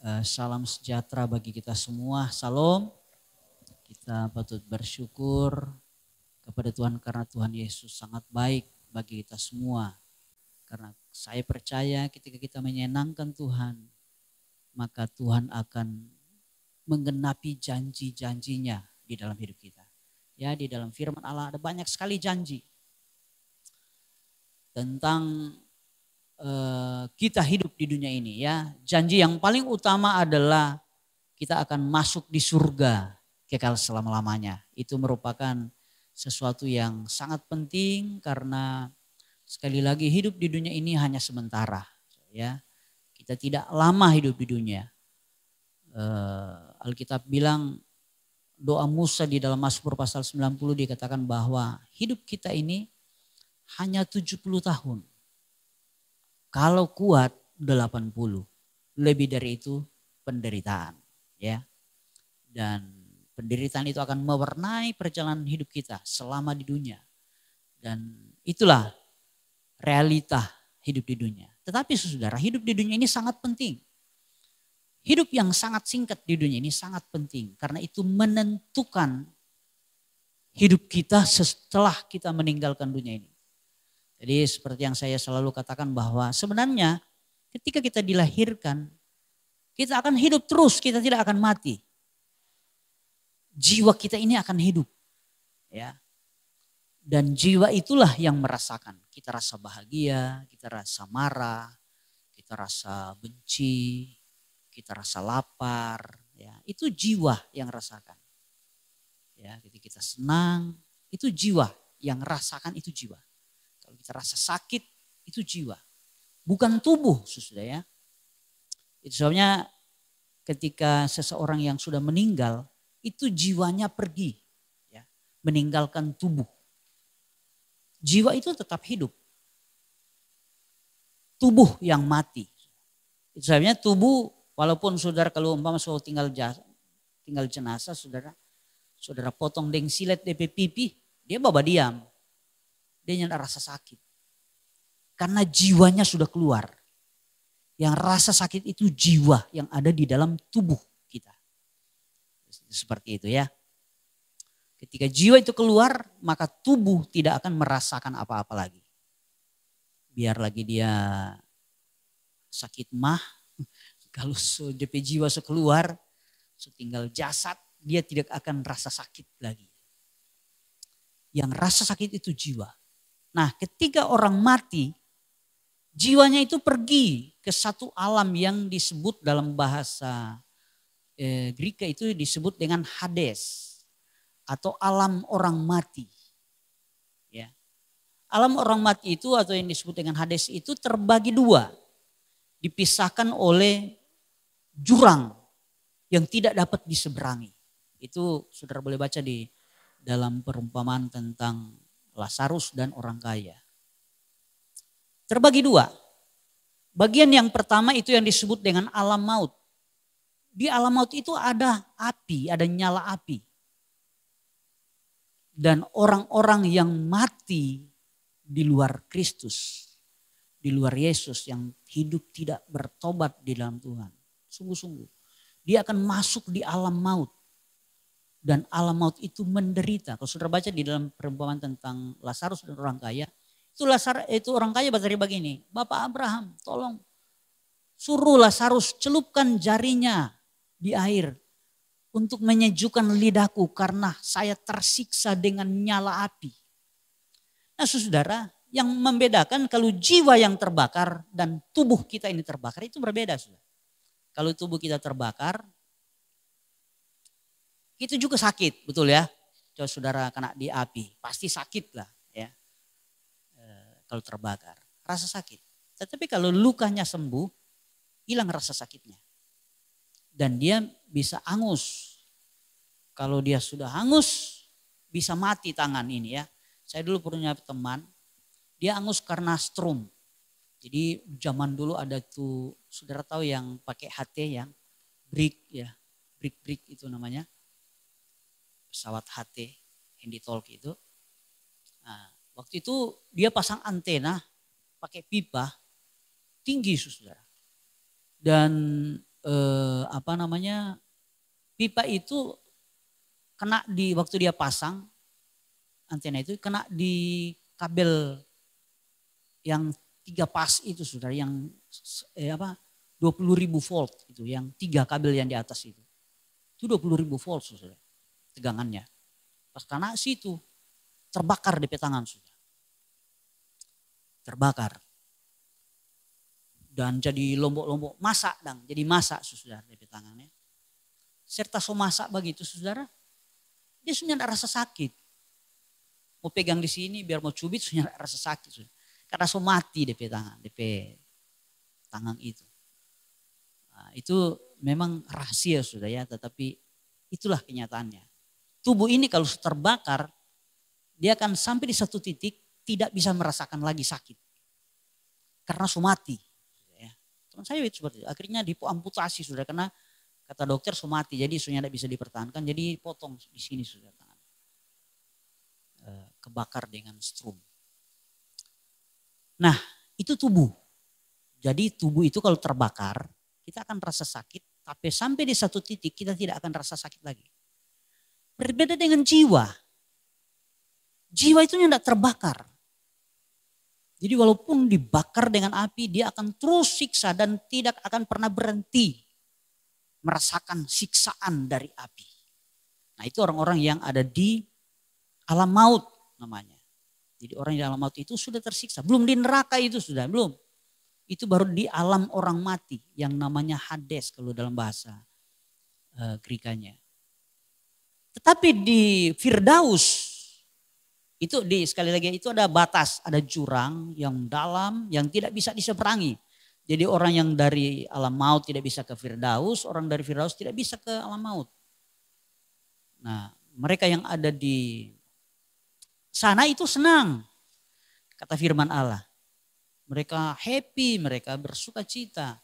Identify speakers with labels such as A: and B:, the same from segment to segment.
A: Eh, salam sejahtera bagi kita semua. Salam. Kita patut bersyukur kepada Tuhan karena Tuhan Yesus sangat baik bagi kita semua. Karena saya percaya ketika kita menyenangkan Tuhan, maka Tuhan akan menggenapi janji-janjinya di dalam hidup kita. Ya, di dalam firman Allah ada banyak sekali janji tentang Eh, kita hidup di dunia ini ya. Janji yang paling utama adalah kita akan masuk di surga kekal selama-lamanya. Itu merupakan sesuatu yang sangat penting karena sekali lagi hidup di dunia ini hanya sementara ya. Kita tidak lama hidup di dunia. Eh, Alkitab bilang doa Musa di dalam Mazmur pasal 90 dikatakan bahwa hidup kita ini hanya 70 tahun kalau kuat 80, lebih dari itu penderitaan, ya. Dan penderitaan itu akan mewarnai perjalanan hidup kita selama di dunia. Dan itulah realita hidup di dunia. Tetapi saudara, hidup di dunia ini sangat penting. Hidup yang sangat singkat di dunia ini sangat penting karena itu menentukan hidup kita setelah kita meninggalkan dunia ini. Jadi seperti yang saya selalu katakan bahwa sebenarnya ketika kita dilahirkan, kita akan hidup terus, kita tidak akan mati. Jiwa kita ini akan hidup. Ya. Dan jiwa itulah yang merasakan. Kita rasa bahagia, kita rasa marah, kita rasa benci, kita rasa lapar, ya. Itu jiwa yang rasakan. Ya, ketika kita senang, itu jiwa yang rasakan itu jiwa. Kalau kita rasa sakit itu jiwa, bukan tubuh sudah ya. Itu sebabnya ketika seseorang yang sudah meninggal itu jiwanya pergi, ya, meninggalkan tubuh. Jiwa itu tetap hidup. Tubuh yang mati. Itu sebabnya tubuh walaupun saudara kalau umpama saudara tinggal jasa, tinggal jenazah saudara saudara potong silet DP pipi, dia bawa diam. Dia hanya rasa sakit. Karena jiwanya sudah keluar. Yang rasa sakit itu jiwa yang ada di dalam tubuh kita. Seperti itu ya. Ketika jiwa itu keluar, maka tubuh tidak akan merasakan apa-apa lagi. Biar lagi dia sakit mah, kalau DP jiwa sekeluar, setinggal jasad, dia tidak akan rasa sakit lagi. Yang rasa sakit itu jiwa. Nah, ketika orang mati, jiwanya itu pergi ke satu alam yang disebut dalam bahasa eh, Greek itu disebut dengan Hades atau alam orang mati. Ya. Alam orang mati itu atau yang disebut dengan Hades itu terbagi dua. Dipisahkan oleh jurang yang tidak dapat diseberangi. Itu saudara boleh baca di dalam perumpamaan tentang Lazarus dan orang kaya. Terbagi dua. Bagian yang pertama itu yang disebut dengan alam maut. Di alam maut itu ada api, ada nyala api. Dan orang-orang yang mati di luar Kristus, di luar Yesus yang hidup tidak bertobat di dalam Tuhan. Sungguh-sungguh. Dia akan masuk di alam maut dan alam maut itu menderita. Kalau saudara baca di dalam perempuan tentang Lazarus dan orang kaya, itu Lazar itu orang kaya berkata begini, Bapak Abraham, tolong suruh Lazarus celupkan jarinya di air untuk menyejukkan lidahku karena saya tersiksa dengan nyala api. Nah, saudara, yang membedakan kalau jiwa yang terbakar dan tubuh kita ini terbakar itu berbeda, saudara. Kalau tubuh kita terbakar, itu juga sakit, betul ya. Coba saudara kena di api, pasti sakit lah ya. E, kalau terbakar, rasa sakit. Tetapi kalau lukanya sembuh, hilang rasa sakitnya. Dan dia bisa angus. Kalau dia sudah angus bisa mati tangan ini ya. Saya dulu punya teman, dia angus karena strum. Jadi zaman dulu ada tuh saudara tahu yang pakai HT yang brick ya, brick brick itu namanya pesawat HT Handy Talk itu. Nah, waktu itu dia pasang antena pakai pipa tinggi saudara. Dan eh, apa namanya pipa itu kena di waktu dia pasang antena itu kena di kabel yang tiga pas itu saudara yang eh, apa 20.000 ribu volt itu yang tiga kabel yang di atas itu itu puluh ribu volt saudara tegangannya. Pas karena situ terbakar di petangan sudah. Terbakar. Dan jadi lombok-lombok masak dan jadi masak saudara di petangannya, Serta so masak begitu saudara, dia sudah ada rasa sakit. Mau pegang di sini biar mau cubit sudah ada rasa sakit. Karena so mati DP tangan, DP tangan itu. Nah, itu memang rahasia sudah ya, tetapi itulah kenyataannya. Tubuh ini kalau terbakar, dia akan sampai di satu titik tidak bisa merasakan lagi sakit. Karena sumati. Ya. Teman saya itu seperti itu. Akhirnya diamputasi sudah karena kata dokter sumati. Jadi isunya tidak bisa dipertahankan. Jadi potong di sini sudah e, Kebakar dengan strum. Nah itu tubuh. Jadi tubuh itu kalau terbakar kita akan rasa sakit. Tapi sampai di satu titik kita tidak akan rasa sakit lagi. Berbeda dengan jiwa. Jiwa itu tidak terbakar. Jadi walaupun dibakar dengan api, dia akan terus siksa dan tidak akan pernah berhenti merasakan siksaan dari api. Nah itu orang-orang yang ada di alam maut namanya. Jadi orang di alam maut itu sudah tersiksa. Belum di neraka itu sudah, belum. Itu baru di alam orang mati yang namanya Hades kalau dalam bahasa e, tetapi di Firdaus itu di sekali lagi itu ada batas, ada jurang yang dalam yang tidak bisa diseberangi. Jadi orang yang dari alam maut tidak bisa ke Firdaus, orang dari Firdaus tidak bisa ke alam maut. Nah, mereka yang ada di sana itu senang. Kata firman Allah. Mereka happy, mereka bersuka cita.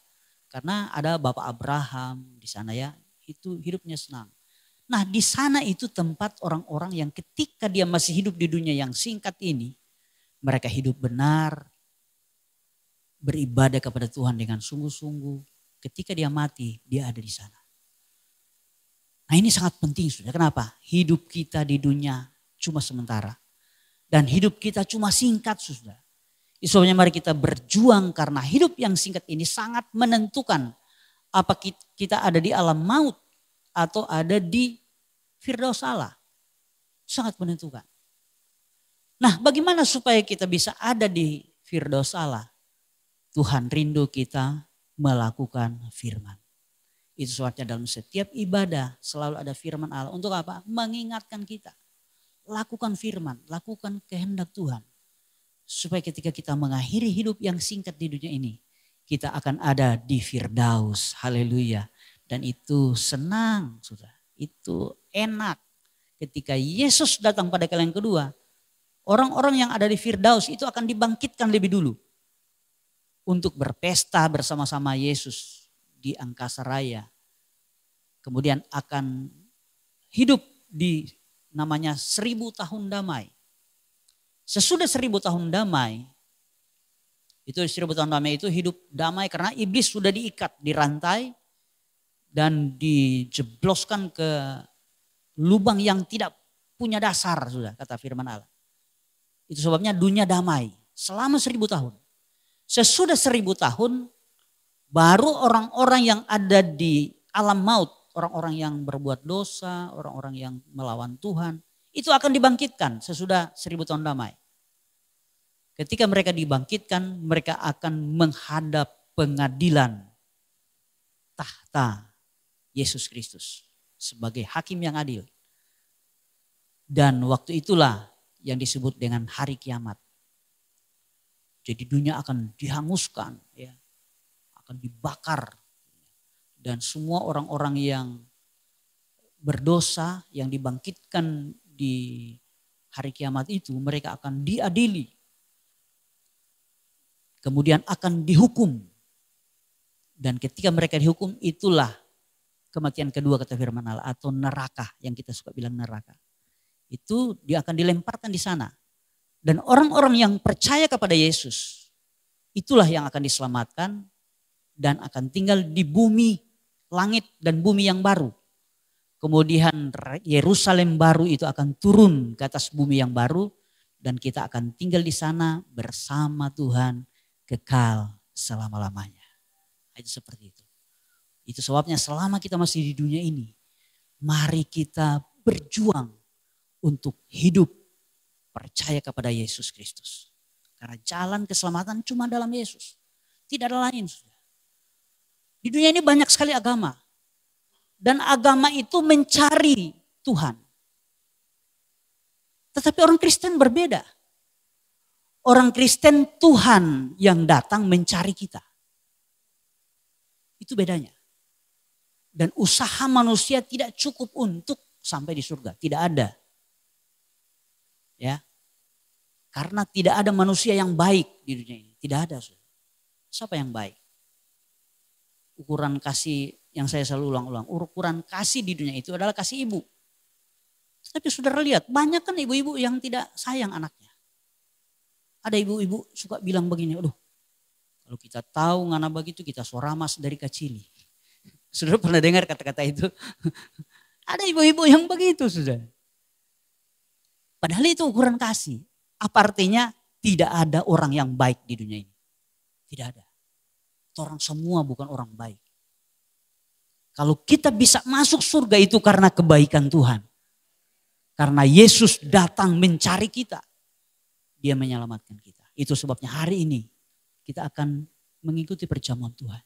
A: Karena ada Bapak Abraham di sana ya, itu hidupnya senang. Nah di sana itu tempat orang-orang yang ketika dia masih hidup di dunia yang singkat ini. Mereka hidup benar. Beribadah kepada Tuhan dengan sungguh-sungguh. Ketika dia mati dia ada di sana. Nah ini sangat penting sudah. Kenapa? Hidup kita di dunia cuma sementara. Dan hidup kita cuma singkat sudah. Istilahnya mari kita berjuang karena hidup yang singkat ini sangat menentukan apa kita ada di alam maut atau ada di Firdaus Allah. Sangat menentukan. Nah bagaimana supaya kita bisa ada di Firdaus Allah? Tuhan rindu kita melakukan firman. Itu sebabnya dalam setiap ibadah selalu ada firman Allah. Untuk apa? Mengingatkan kita. Lakukan firman, lakukan kehendak Tuhan. Supaya ketika kita mengakhiri hidup yang singkat di dunia ini, kita akan ada di Firdaus. Haleluya. Dan itu senang, sudah. Itu enak. Ketika Yesus datang pada kalian kedua, orang-orang yang ada di Firdaus itu akan dibangkitkan lebih dulu. Untuk berpesta bersama-sama Yesus di angkasa raya. Kemudian akan hidup di namanya seribu tahun damai. Sesudah seribu tahun damai, itu seribu tahun damai itu hidup damai karena iblis sudah diikat, di rantai dan dijebloskan ke lubang yang tidak punya dasar sudah kata firman Allah. Itu sebabnya dunia damai selama seribu tahun. Sesudah seribu tahun baru orang-orang yang ada di alam maut, orang-orang yang berbuat dosa, orang-orang yang melawan Tuhan, itu akan dibangkitkan sesudah seribu tahun damai. Ketika mereka dibangkitkan, mereka akan menghadap pengadilan tahta Yesus Kristus sebagai hakim yang adil. Dan waktu itulah yang disebut dengan hari kiamat. Jadi dunia akan dihanguskan, ya, akan dibakar. Dan semua orang-orang yang berdosa yang dibangkitkan di hari kiamat itu mereka akan diadili. Kemudian akan dihukum. Dan ketika mereka dihukum itulah kematian kedua kata firman Allah atau neraka yang kita suka bilang neraka. Itu dia akan dilemparkan di sana. Dan orang-orang yang percaya kepada Yesus itulah yang akan diselamatkan dan akan tinggal di bumi langit dan bumi yang baru. Kemudian Yerusalem baru itu akan turun ke atas bumi yang baru dan kita akan tinggal di sana bersama Tuhan kekal selama-lamanya. Itu seperti itu. Itu sebabnya selama kita masih di dunia ini, mari kita berjuang untuk hidup percaya kepada Yesus Kristus. Karena jalan keselamatan cuma dalam Yesus. Tidak ada lain. Di dunia ini banyak sekali agama. Dan agama itu mencari Tuhan. Tetapi orang Kristen berbeda. Orang Kristen Tuhan yang datang mencari kita. Itu bedanya. Dan usaha manusia tidak cukup untuk sampai di surga. Tidak ada. Ya. Karena tidak ada manusia yang baik di dunia ini. Tidak ada. Siapa yang baik? Ukuran kasih yang saya selalu ulang-ulang. Ukuran kasih di dunia itu adalah kasih ibu. Tapi saudara lihat, banyak kan ibu-ibu yang tidak sayang anaknya. Ada ibu-ibu suka bilang begini, aduh kalau kita tahu ngana begitu kita soramas dari kecil. Sudah pernah dengar kata-kata itu? Ada ibu-ibu yang begitu sudah. Padahal itu ukuran kasih. Apa artinya? Tidak ada orang yang baik di dunia ini. Tidak ada. orang semua bukan orang baik. Kalau kita bisa masuk surga itu karena kebaikan Tuhan. Karena Yesus datang mencari kita. Dia menyelamatkan kita. Itu sebabnya hari ini kita akan mengikuti perjamuan Tuhan.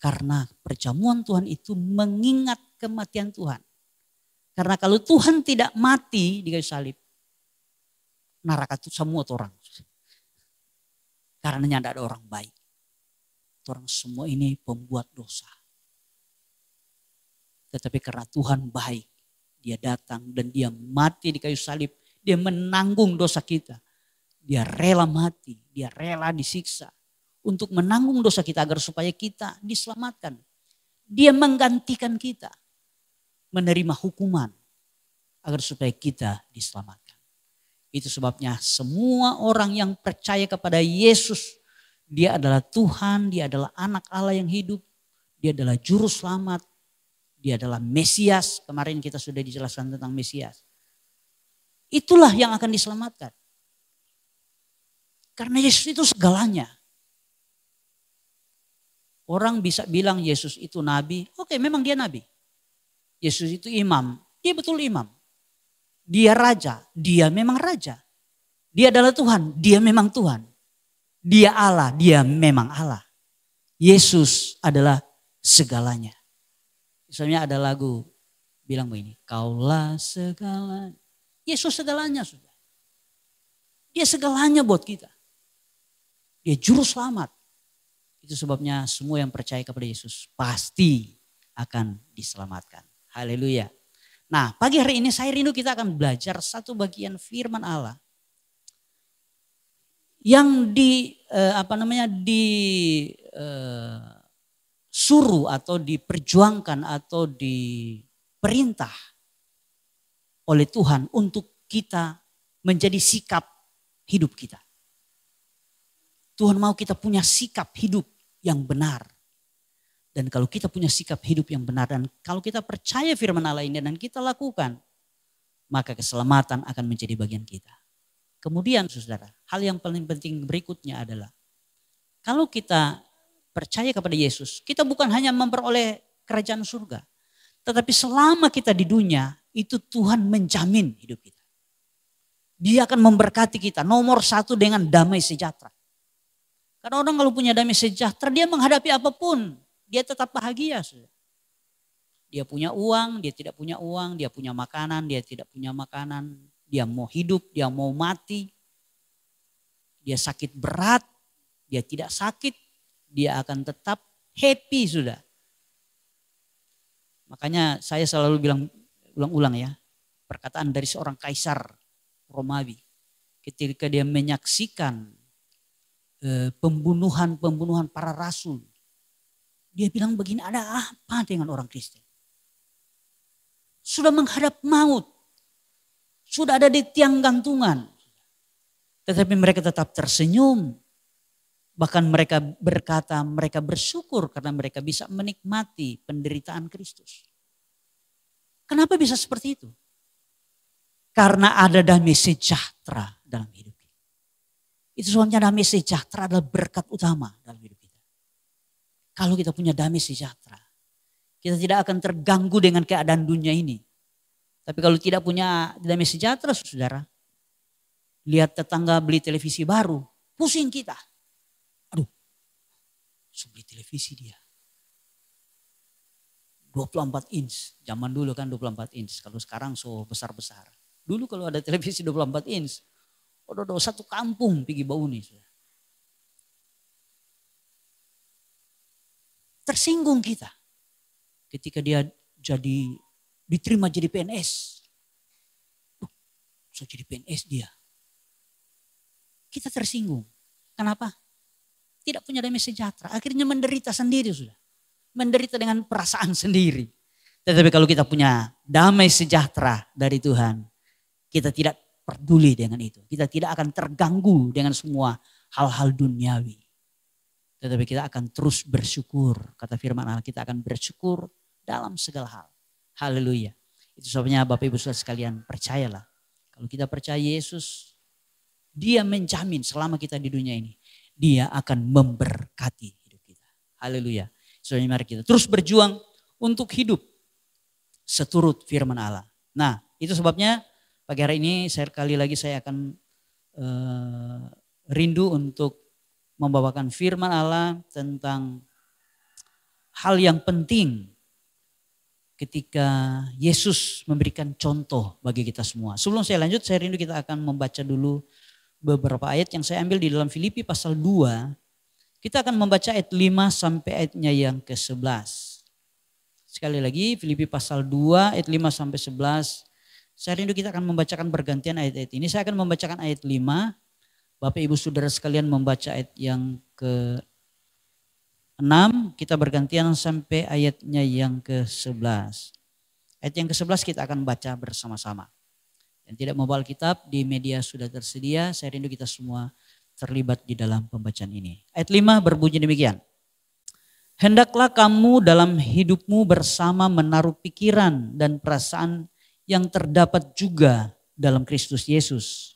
A: Karena perjamuan Tuhan itu mengingat kematian Tuhan. Karena kalau Tuhan tidak mati di kayu salib, neraka itu semua itu orang. Karena tidak ada orang baik. Orang semua ini pembuat dosa. Tetapi karena Tuhan baik, dia datang dan dia mati di kayu salib. Dia menanggung dosa kita. Dia rela mati, dia rela disiksa untuk menanggung dosa kita agar supaya kita diselamatkan. Dia menggantikan kita menerima hukuman agar supaya kita diselamatkan. Itu sebabnya semua orang yang percaya kepada Yesus, dia adalah Tuhan, dia adalah anak Allah yang hidup, dia adalah juru selamat, dia adalah Mesias. Kemarin kita sudah dijelaskan tentang Mesias. Itulah yang akan diselamatkan. Karena Yesus itu segalanya. Orang bisa bilang Yesus itu nabi. Oke, memang dia nabi. Yesus itu imam. Dia betul imam. Dia raja. Dia memang raja. Dia adalah Tuhan. Dia memang Tuhan. Dia Allah. Dia memang Allah. Yesus adalah segalanya. Misalnya ada lagu bilang begini, kaulah segalanya. Yesus segalanya sudah. Dia segalanya buat kita. Dia juru selamat. Itu sebabnya semua yang percaya kepada Yesus pasti akan diselamatkan. Haleluya. Nah, pagi hari ini saya rindu kita akan belajar satu bagian firman Allah yang di eh, apa namanya di eh, suruh atau diperjuangkan atau diperintah oleh Tuhan untuk kita menjadi sikap hidup kita. Tuhan mau kita punya sikap hidup yang benar. Dan kalau kita punya sikap hidup yang benar dan kalau kita percaya firman Allah ini dan kita lakukan, maka keselamatan akan menjadi bagian kita. Kemudian saudara, hal yang paling penting berikutnya adalah kalau kita percaya kepada Yesus, kita bukan hanya memperoleh kerajaan surga, tetapi selama kita di dunia itu Tuhan menjamin hidup kita. Dia akan memberkati kita nomor satu dengan damai sejahtera. Karena orang kalau punya damai sejahtera, dia menghadapi apapun. Dia tetap bahagia. Dia punya uang, dia tidak punya uang. Dia punya makanan, dia tidak punya makanan. Dia mau hidup, dia mau mati. Dia sakit berat, dia tidak sakit. Dia akan tetap happy sudah. Makanya saya selalu bilang ulang-ulang ya. Perkataan dari seorang kaisar Romawi. Ketika dia menyaksikan pembunuhan-pembunuhan para rasul. Dia bilang begini, ada apa dengan orang Kristen? Sudah menghadap maut. Sudah ada di tiang gantungan. Tetapi mereka tetap tersenyum. Bahkan mereka berkata mereka bersyukur karena mereka bisa menikmati penderitaan Kristus. Kenapa bisa seperti itu? Karena ada damai sejahtera dalam hidup. Itu sebabnya damai sejahtera adalah berkat utama dalam hidup kita. Kalau kita punya damai sejahtera, kita tidak akan terganggu dengan keadaan dunia ini. Tapi kalau tidak punya damai sejahtera, saudara, lihat tetangga beli televisi baru, pusing kita. Aduh, beli televisi dia. 24 inch, zaman dulu kan 24 inch, kalau sekarang so besar-besar. Dulu kalau ada televisi 24 inch, Ododo satu kampung pergi bau nih. Tersinggung kita ketika dia jadi diterima jadi PNS. Uh, so jadi PNS dia. Kita tersinggung. Kenapa? Tidak punya damai sejahtera. Akhirnya menderita sendiri sudah. Menderita dengan perasaan sendiri. Tetapi kalau kita punya damai sejahtera dari Tuhan, kita tidak peduli dengan itu. Kita tidak akan terganggu dengan semua hal-hal duniawi. Tetapi kita akan terus bersyukur. Kata firman Allah, kita akan bersyukur dalam segala hal. Haleluya. Itu sebabnya Bapak Ibu Saudara sekalian percayalah. Kalau kita percaya Yesus, dia menjamin selama kita di dunia ini. Dia akan memberkati hidup kita. Haleluya. Soalnya mari kita terus berjuang untuk hidup seturut firman Allah. Nah itu sebabnya Pagi hari ini saya kali lagi saya akan uh, rindu untuk membawakan firman Allah tentang hal yang penting ketika Yesus memberikan contoh bagi kita semua. Sebelum saya lanjut, saya rindu kita akan membaca dulu beberapa ayat yang saya ambil di dalam Filipi pasal 2. Kita akan membaca ayat 5 sampai ayatnya yang ke-11. Sekali lagi Filipi pasal 2 ayat 5 sampai 11 saya rindu kita akan membacakan bergantian ayat-ayat ini. Saya akan membacakan ayat 5. Bapak Ibu Saudara sekalian membaca ayat yang ke 6, kita bergantian sampai ayatnya yang ke-11. Ayat yang ke-11 kita akan baca bersama-sama. Dan tidak mobile kitab di media sudah tersedia, saya rindu kita semua terlibat di dalam pembacaan ini. Ayat 5 berbunyi demikian. Hendaklah kamu dalam hidupmu bersama menaruh pikiran dan perasaan yang terdapat juga dalam Kristus Yesus.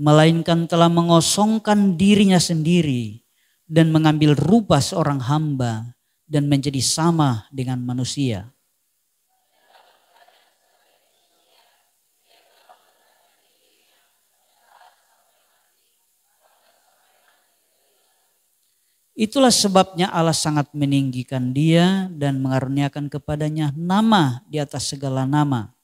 A: Melainkan telah mengosongkan dirinya sendiri dan mengambil rupa seorang hamba dan menjadi sama dengan manusia. Itulah sebabnya Allah sangat meninggikan dia dan mengaruniakan kepadanya nama di atas segala nama.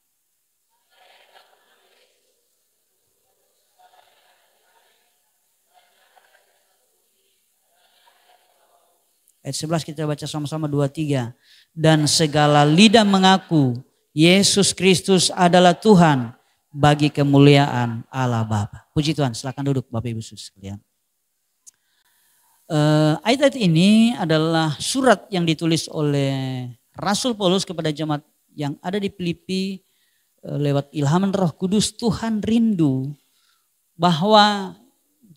A: Ayat 11 kita baca sama-sama 23. Dan segala lidah mengaku Yesus Kristus adalah Tuhan bagi kemuliaan Allah Bapa. Puji Tuhan, silakan duduk Bapak Ibu sekalian. Eh, ayat-ayat ini adalah surat yang ditulis oleh Rasul Paulus kepada jemaat yang ada di Filipi eh, lewat ilhaman Roh Kudus Tuhan rindu bahwa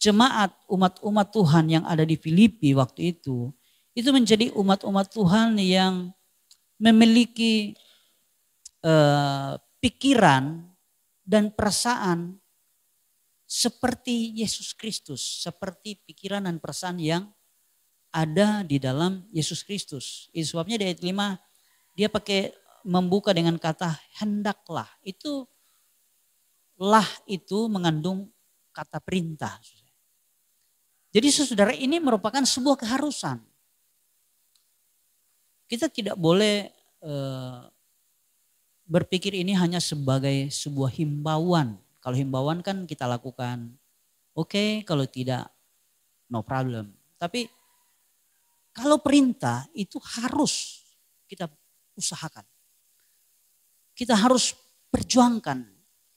A: jemaat umat-umat Tuhan yang ada di Filipi waktu itu itu menjadi umat-umat Tuhan yang memiliki uh, pikiran dan perasaan seperti Yesus Kristus, seperti pikiran dan perasaan yang ada di dalam Yesus Kristus. Itu sebabnya di ayat 5 dia pakai membuka dengan kata hendaklah. Itu lah itu mengandung kata perintah. Jadi saudara ini merupakan sebuah keharusan. Kita tidak boleh eh, berpikir ini hanya sebagai sebuah himbauan kalau himbauan kan kita lakukan. Oke, okay, kalau tidak no problem. Tapi kalau perintah itu harus kita usahakan. Kita harus perjuangkan.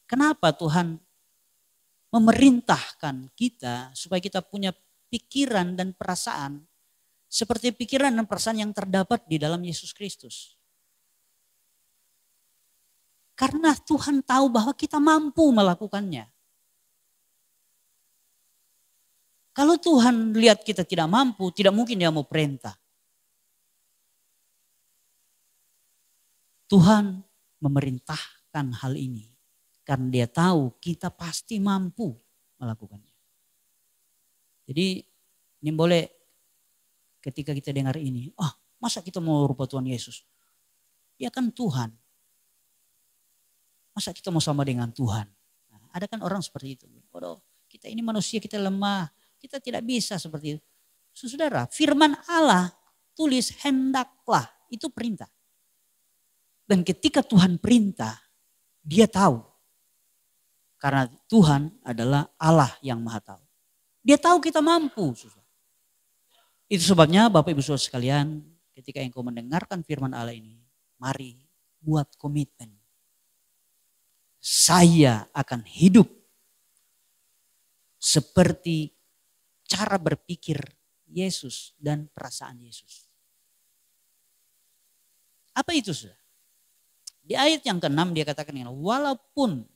A: Kenapa Tuhan memerintahkan kita supaya kita punya pikiran dan perasaan seperti pikiran dan perasaan yang terdapat di dalam Yesus Kristus. Karena Tuhan tahu bahwa kita mampu melakukannya. Kalau Tuhan lihat kita tidak mampu, tidak mungkin dia mau perintah. Tuhan memerintahkan hal ini karena dia tahu kita pasti mampu melakukannya. Jadi ini boleh ketika kita dengar ini, oh masa kita mau rupa Tuhan Yesus? Dia ya kan Tuhan, Masa kita mau sama dengan Tuhan? Nah, ada kan orang seperti itu. Waduh, kita ini manusia, kita lemah. Kita tidak bisa seperti itu. Saudara, firman Allah tulis hendaklah. Itu perintah. Dan ketika Tuhan perintah, dia tahu. Karena Tuhan adalah Allah yang maha tahu. Dia tahu kita mampu. Itu sebabnya Bapak Ibu Saudara sekalian, ketika engkau mendengarkan firman Allah ini, mari buat komitmen saya akan hidup seperti cara berpikir Yesus dan perasaan Yesus. Apa itu sudah? Di ayat yang ke-6 dia katakan ini, walaupun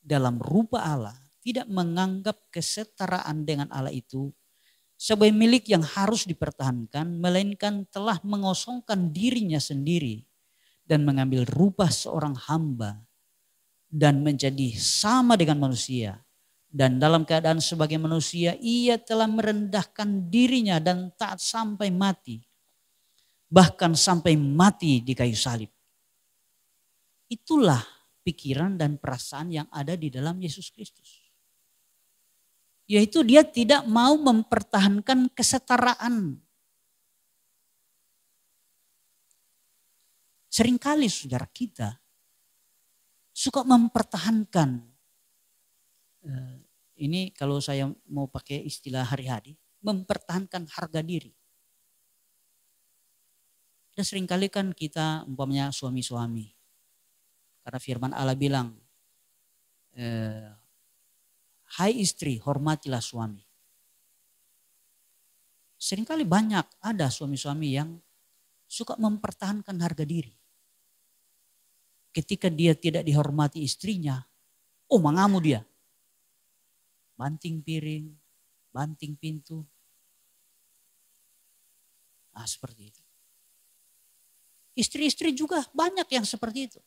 A: dalam rupa Allah tidak menganggap kesetaraan dengan Allah itu sebagai milik yang harus dipertahankan, melainkan telah mengosongkan dirinya sendiri dan mengambil rupa seorang hamba dan menjadi sama dengan manusia. Dan dalam keadaan sebagai manusia ia telah merendahkan dirinya dan tak sampai mati. Bahkan sampai mati di kayu salib. Itulah pikiran dan perasaan yang ada di dalam Yesus Kristus. Yaitu dia tidak mau mempertahankan kesetaraan. Seringkali saudara kita suka mempertahankan. Eh, ini kalau saya mau pakai istilah hari-hari, mempertahankan harga diri. Dan seringkali kan kita umpamanya suami-suami. Karena firman Allah bilang, eh, hai istri hormatilah suami. Seringkali banyak ada suami-suami yang suka mempertahankan harga diri ketika dia tidak dihormati istrinya, oh mengamu dia. Banting piring, banting pintu. Nah seperti itu. Istri-istri juga banyak yang seperti itu.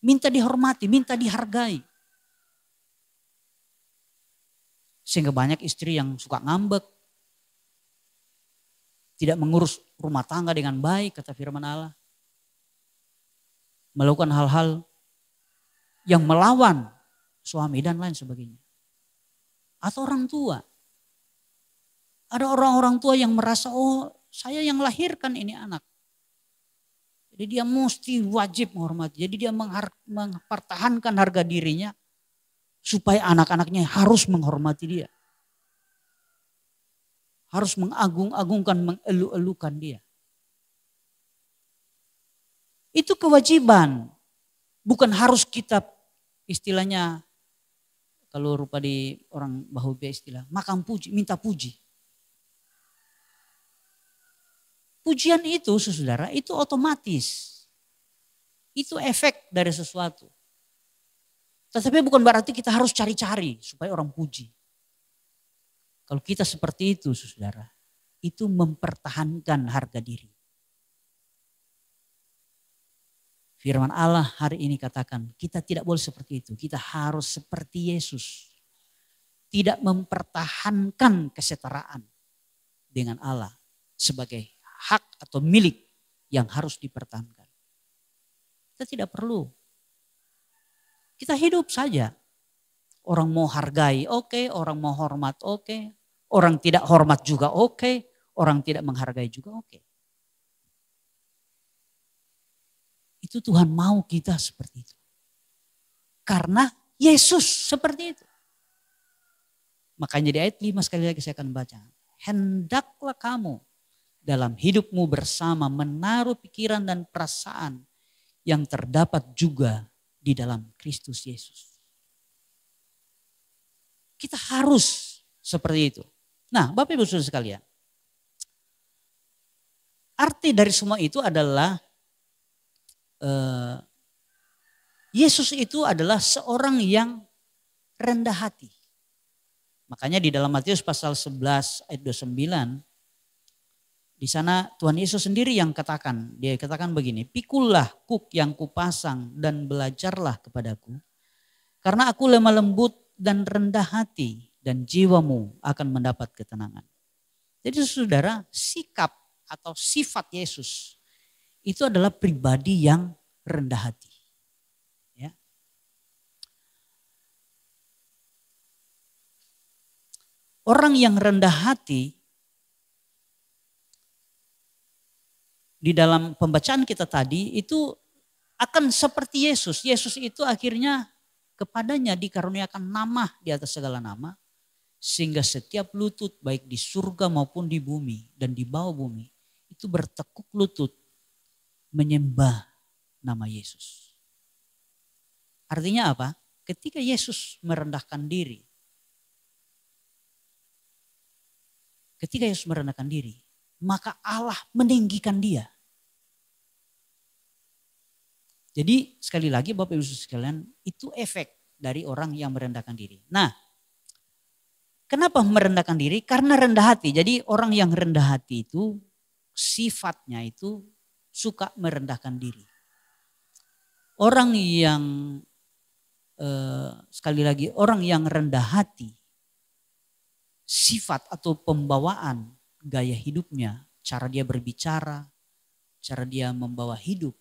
A: Minta dihormati, minta dihargai. Sehingga banyak istri yang suka ngambek. Tidak mengurus rumah tangga dengan baik, kata firman Allah melakukan hal-hal yang melawan suami dan lain sebagainya. Atau orang tua. Ada orang-orang tua yang merasa, oh saya yang lahirkan ini anak. Jadi dia mesti wajib menghormati. Jadi dia mempertahankan harga dirinya supaya anak-anaknya harus menghormati dia. Harus mengagung-agungkan, mengelu-elukan dia. Itu kewajiban. Bukan harus kita istilahnya kalau rupa di orang Bahubia istilah makan puji, minta puji. Pujian itu saudara itu otomatis. Itu efek dari sesuatu. Tetapi bukan berarti kita harus cari-cari supaya orang puji. Kalau kita seperti itu saudara, itu mempertahankan harga diri. Firman Allah hari ini katakan, kita tidak boleh seperti itu. Kita harus seperti Yesus. Tidak mempertahankan kesetaraan dengan Allah sebagai hak atau milik yang harus dipertahankan. Kita tidak perlu. Kita hidup saja. Orang mau hargai, oke. Okay. Orang mau hormat, oke. Okay. Orang tidak hormat juga, oke. Okay. Orang tidak menghargai juga, oke. Okay. Itu Tuhan mau kita seperti itu. Karena Yesus seperti itu. Makanya di ayat 5 sekali lagi saya akan baca. Hendaklah kamu dalam hidupmu bersama menaruh pikiran dan perasaan yang terdapat juga di dalam Kristus Yesus. Kita harus seperti itu. Nah Bapak Ibu Saudara sekalian. Arti dari semua itu adalah Eh, Yesus itu adalah seorang yang rendah hati. Makanya di dalam Matius pasal 11 ayat 29 di sana Tuhan Yesus sendiri yang katakan, dia katakan begini, "Pikullah kuk yang kupasang dan belajarlah kepadaku, karena aku lemah lembut dan rendah hati dan jiwamu akan mendapat ketenangan." Jadi saudara, sikap atau sifat Yesus itu adalah pribadi yang rendah hati. Ya. Orang yang rendah hati di dalam pembacaan kita tadi itu akan seperti Yesus. Yesus itu akhirnya kepadanya dikaruniakan nama di atas segala nama sehingga setiap lutut baik di surga maupun di bumi dan di bawah bumi itu bertekuk lutut menyembah nama Yesus. Artinya apa? Ketika Yesus merendahkan diri, ketika Yesus merendahkan diri, maka Allah meninggikan dia. Jadi sekali lagi Bapak Ibu sekalian itu efek dari orang yang merendahkan diri. Nah kenapa merendahkan diri? Karena rendah hati. Jadi orang yang rendah hati itu sifatnya itu suka merendahkan diri. Orang yang eh, sekali lagi orang yang rendah hati, sifat atau pembawaan gaya hidupnya, cara dia berbicara, cara dia membawa hidup,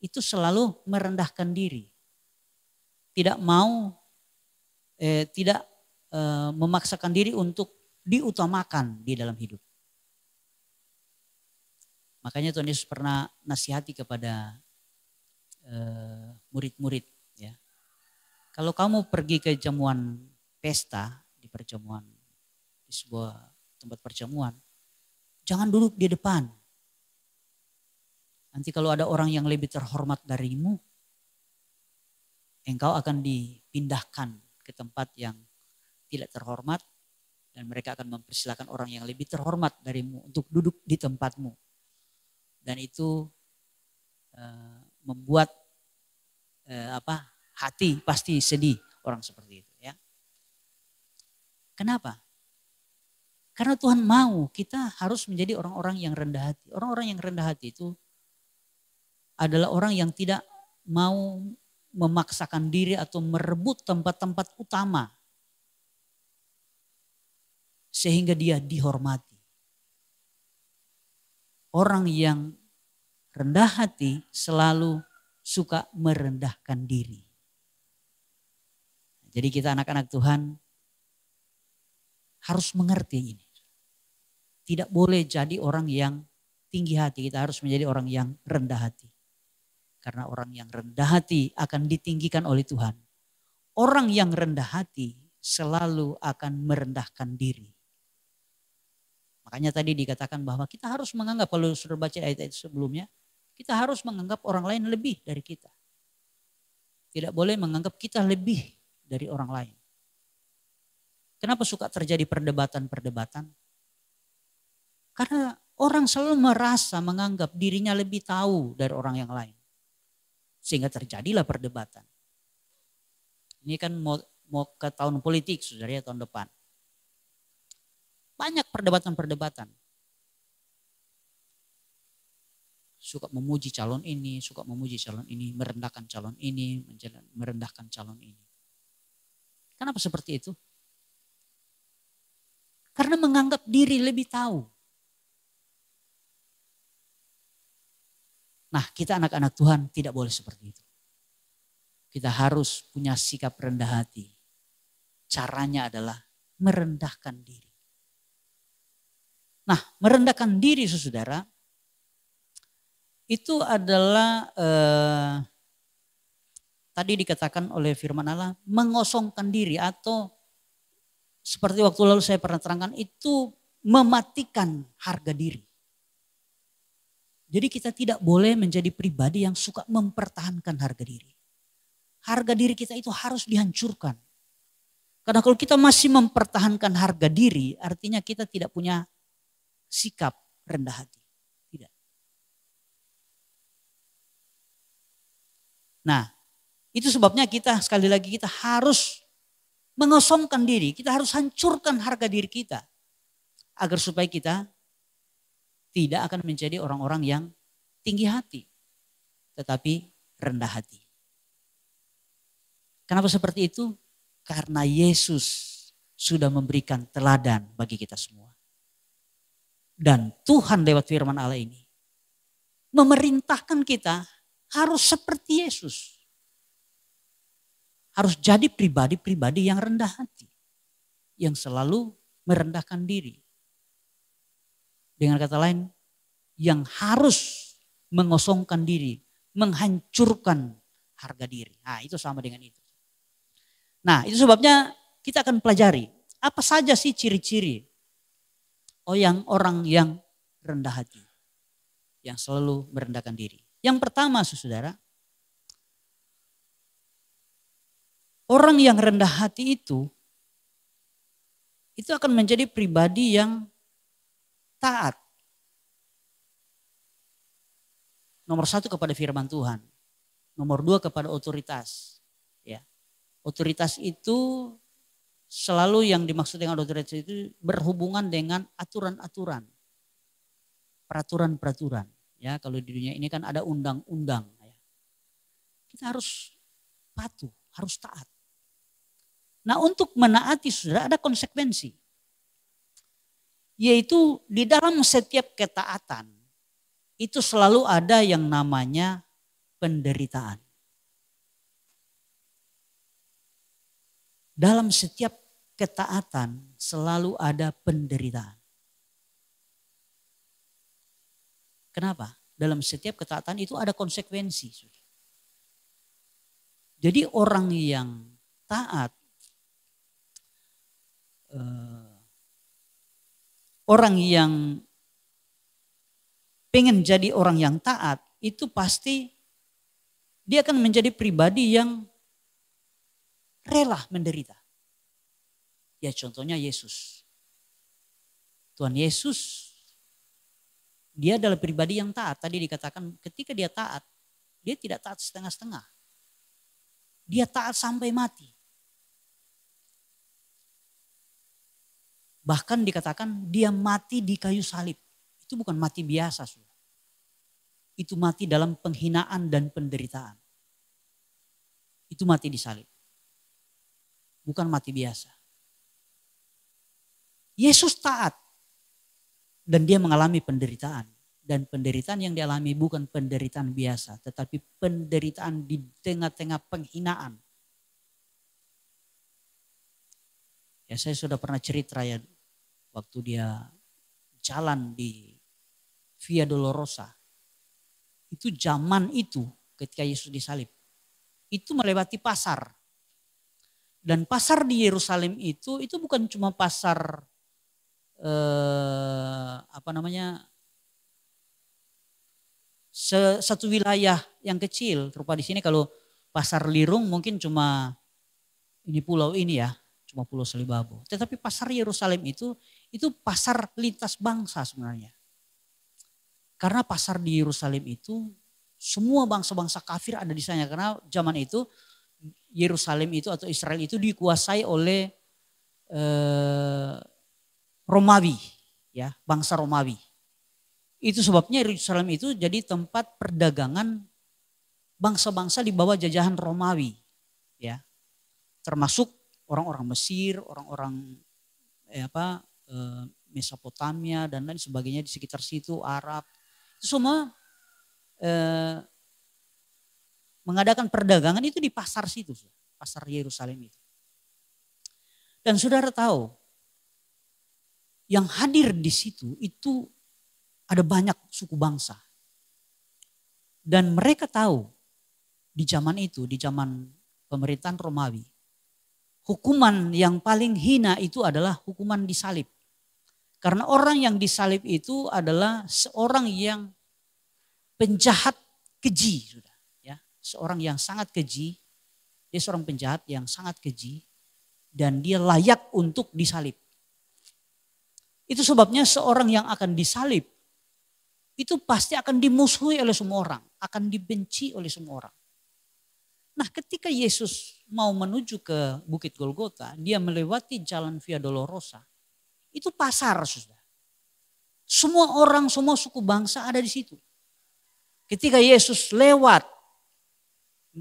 A: itu selalu merendahkan diri, tidak mau, eh, tidak eh, memaksakan diri untuk diutamakan di dalam hidup. Makanya Tuhan Yesus pernah nasihati kepada eh, murid-murid uh, ya. Kalau kamu pergi ke jamuan pesta di perjamuan di sebuah tempat perjamuan, jangan duduk di depan. Nanti kalau ada orang yang lebih terhormat darimu, engkau akan dipindahkan ke tempat yang tidak terhormat dan mereka akan mempersilahkan orang yang lebih terhormat darimu untuk duduk di tempatmu dan itu uh, membuat uh, apa hati pasti sedih orang seperti itu ya. Kenapa? Karena Tuhan mau kita harus menjadi orang-orang yang rendah hati. Orang-orang yang rendah hati itu adalah orang yang tidak mau memaksakan diri atau merebut tempat-tempat utama sehingga dia dihormati orang yang rendah hati selalu suka merendahkan diri. Jadi kita anak-anak Tuhan harus mengerti ini. Tidak boleh jadi orang yang tinggi hati, kita harus menjadi orang yang rendah hati. Karena orang yang rendah hati akan ditinggikan oleh Tuhan. Orang yang rendah hati selalu akan merendahkan diri. Makanya tadi dikatakan bahwa kita harus menganggap, kalau sudah baca ayat-ayat sebelumnya, kita harus menganggap orang lain lebih dari kita. Tidak boleh menganggap kita lebih dari orang lain. Kenapa suka terjadi perdebatan-perdebatan? Karena orang selalu merasa menganggap dirinya lebih tahu dari orang yang lain. Sehingga terjadilah perdebatan. Ini kan mau, mau ke tahun politik, saudara ya, tahun depan. Banyak perdebatan-perdebatan. Suka memuji calon ini, suka memuji calon ini, merendahkan calon ini, merendahkan calon ini. Kenapa seperti itu? Karena menganggap diri lebih tahu. Nah, kita anak-anak Tuhan tidak boleh seperti itu. Kita harus punya sikap rendah hati. Caranya adalah merendahkan diri. Nah, merendahkan diri saudara itu adalah eh, tadi dikatakan oleh firman Allah mengosongkan diri atau seperti waktu lalu saya pernah terangkan itu mematikan harga diri. Jadi kita tidak boleh menjadi pribadi yang suka mempertahankan harga diri. Harga diri kita itu harus dihancurkan. Karena kalau kita masih mempertahankan harga diri, artinya kita tidak punya sikap rendah hati. Tidak. Nah, itu sebabnya kita sekali lagi kita harus mengosongkan diri, kita harus hancurkan harga diri kita agar supaya kita tidak akan menjadi orang-orang yang tinggi hati, tetapi rendah hati. Kenapa seperti itu? Karena Yesus sudah memberikan teladan bagi kita semua. Dan Tuhan lewat firman Allah ini memerintahkan kita harus seperti Yesus. Harus jadi pribadi-pribadi yang rendah hati. Yang selalu merendahkan diri. Dengan kata lain, yang harus mengosongkan diri, menghancurkan harga diri. Nah itu sama dengan itu. Nah itu sebabnya kita akan pelajari apa saja sih ciri-ciri Oh yang orang yang rendah hati. Yang selalu merendahkan diri. Yang pertama saudara, orang yang rendah hati itu, itu akan menjadi pribadi yang taat. Nomor satu kepada firman Tuhan. Nomor dua kepada otoritas. Ya. Otoritas itu selalu yang dimaksud dengan otoritas itu berhubungan dengan aturan-aturan, peraturan-peraturan. Ya, kalau di dunia ini kan ada undang-undang. Ya. Kita harus patuh, harus taat. Nah untuk menaati sudah ada konsekuensi. Yaitu di dalam setiap ketaatan itu selalu ada yang namanya penderitaan. dalam setiap ketaatan selalu ada penderitaan. Kenapa? Dalam setiap ketaatan itu ada konsekuensi. Jadi orang yang taat, eh, orang yang pengen jadi orang yang taat itu pasti dia akan menjadi pribadi yang rela menderita. Ya contohnya Yesus. Tuhan Yesus, dia adalah pribadi yang taat. Tadi dikatakan ketika dia taat, dia tidak taat setengah-setengah. Dia taat sampai mati. Bahkan dikatakan dia mati di kayu salib. Itu bukan mati biasa sudah. Itu mati dalam penghinaan dan penderitaan. Itu mati di salib bukan mati biasa. Yesus taat dan dia mengalami penderitaan dan penderitaan yang dialami bukan penderitaan biasa tetapi penderitaan di tengah-tengah penghinaan. Ya saya sudah pernah cerita ya waktu dia jalan di Via Dolorosa. Itu zaman itu ketika Yesus disalib. Itu melewati pasar. Dan pasar di Yerusalem itu itu bukan cuma pasar eh, apa namanya se, satu wilayah yang kecil. Rupa di sini kalau pasar Lirung mungkin cuma ini pulau ini ya, cuma pulau Selibabu. Tetapi pasar Yerusalem itu itu pasar lintas bangsa sebenarnya. Karena pasar di Yerusalem itu semua bangsa-bangsa kafir ada di sana karena zaman itu Yerusalem itu atau Israel itu dikuasai oleh eh, Romawi, ya bangsa Romawi. Itu sebabnya Yerusalem itu jadi tempat perdagangan bangsa-bangsa di bawah jajahan Romawi, ya termasuk orang-orang Mesir, orang-orang eh, apa eh, Mesopotamia dan lain sebagainya di sekitar situ Arab itu semua eh, mengadakan perdagangan itu di pasar situ, pasar Yerusalem itu. Dan saudara tahu, yang hadir di situ itu ada banyak suku bangsa. Dan mereka tahu di zaman itu, di zaman pemerintahan Romawi, hukuman yang paling hina itu adalah hukuman disalib. Karena orang yang disalib itu adalah seorang yang penjahat keji. Sudah seorang yang sangat keji, dia seorang penjahat yang sangat keji dan dia layak untuk disalib. Itu sebabnya seorang yang akan disalib itu pasti akan dimusuhi oleh semua orang, akan dibenci oleh semua orang. Nah, ketika Yesus mau menuju ke Bukit Golgota, dia melewati jalan Via Dolorosa. Itu pasar, sudah Semua orang, semua suku bangsa ada di situ. Ketika Yesus lewat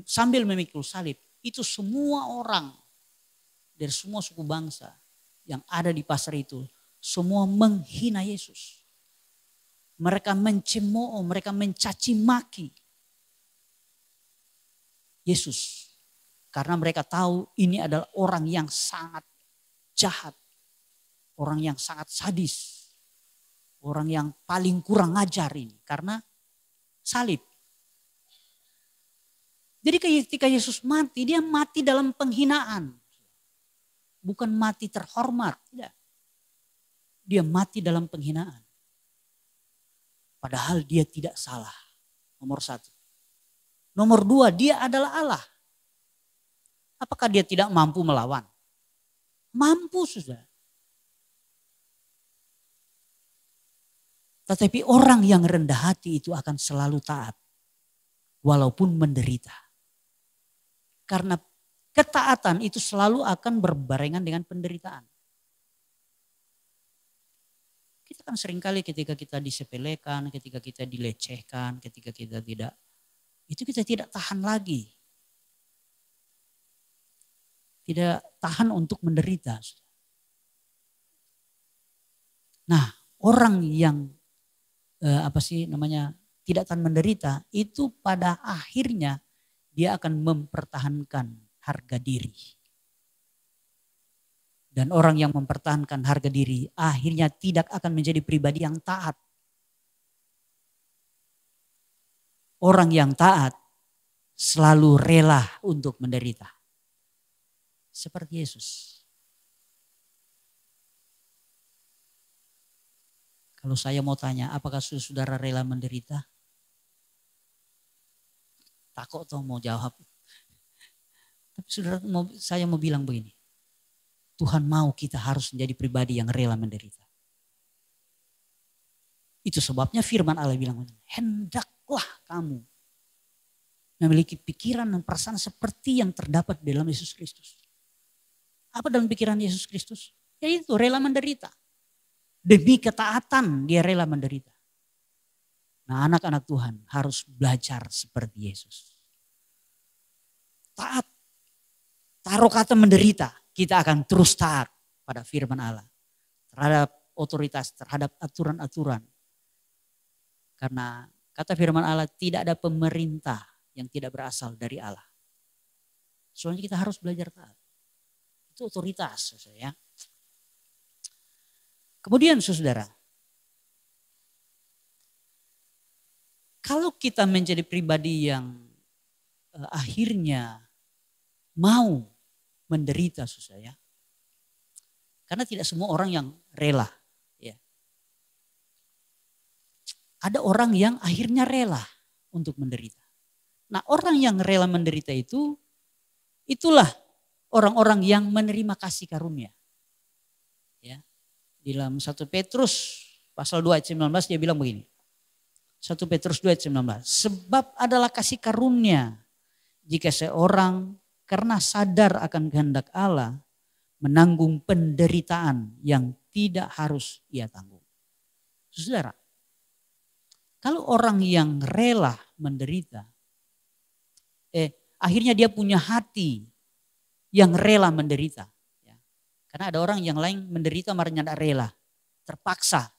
A: sambil memikul salib, itu semua orang dari semua suku bangsa yang ada di pasar itu, semua menghina Yesus. Mereka mencemooh, mereka mencaci maki Yesus. Karena mereka tahu ini adalah orang yang sangat jahat, orang yang sangat sadis, orang yang paling kurang ajar ini karena salib jadi ketika Yesus mati, dia mati dalam penghinaan. Bukan mati terhormat, tidak. Dia mati dalam penghinaan. Padahal dia tidak salah. Nomor satu. Nomor dua, dia adalah Allah. Apakah dia tidak mampu melawan? Mampu sudah. Tetapi orang yang rendah hati itu akan selalu taat. Walaupun menderita. Karena ketaatan itu selalu akan berbarengan dengan penderitaan. Kita kan seringkali ketika kita disepelekan, ketika kita dilecehkan, ketika kita tidak, itu kita tidak tahan lagi. Tidak tahan untuk menderita. Nah, orang yang eh, apa sih namanya tidak tahan menderita itu pada akhirnya dia akan mempertahankan harga diri. Dan orang yang mempertahankan harga diri akhirnya tidak akan menjadi pribadi yang taat. Orang yang taat selalu rela untuk menderita. Seperti Yesus. Kalau saya mau tanya, apakah saudara rela menderita? takut tuh mau jawab. Tapi saudara mau, saya mau bilang begini. Tuhan mau kita harus menjadi pribadi yang rela menderita. Itu sebabnya firman Allah bilang, hendaklah kamu memiliki pikiran dan perasaan seperti yang terdapat dalam Yesus Kristus. Apa dalam pikiran Yesus Kristus? Yaitu rela menderita. Demi ketaatan dia rela menderita. Nah anak-anak Tuhan harus belajar seperti Yesus. Taat. Taruh kata menderita, kita akan terus taat pada firman Allah. Terhadap otoritas, terhadap aturan-aturan. Karena kata firman Allah tidak ada pemerintah yang tidak berasal dari Allah. Soalnya kita harus belajar taat. Itu otoritas. Ya. Kemudian saudara, Kalau kita menjadi pribadi yang eh, akhirnya mau menderita susah ya. Karena tidak semua orang yang rela. Ya. Ada orang yang akhirnya rela untuk menderita. Nah orang yang rela menderita itu, itulah orang-orang yang menerima kasih karunia. Ya. dalam 1 Petrus pasal 2 ayat 19 dia bilang begini. 1 Petrus 2 ayat 19. Sebab adalah kasih karunia jika seorang karena sadar akan kehendak Allah menanggung penderitaan yang tidak harus ia tanggung. Saudara, kalau orang yang rela menderita, eh akhirnya dia punya hati yang rela menderita. Ya. Karena ada orang yang lain menderita marahnya tidak rela, terpaksa.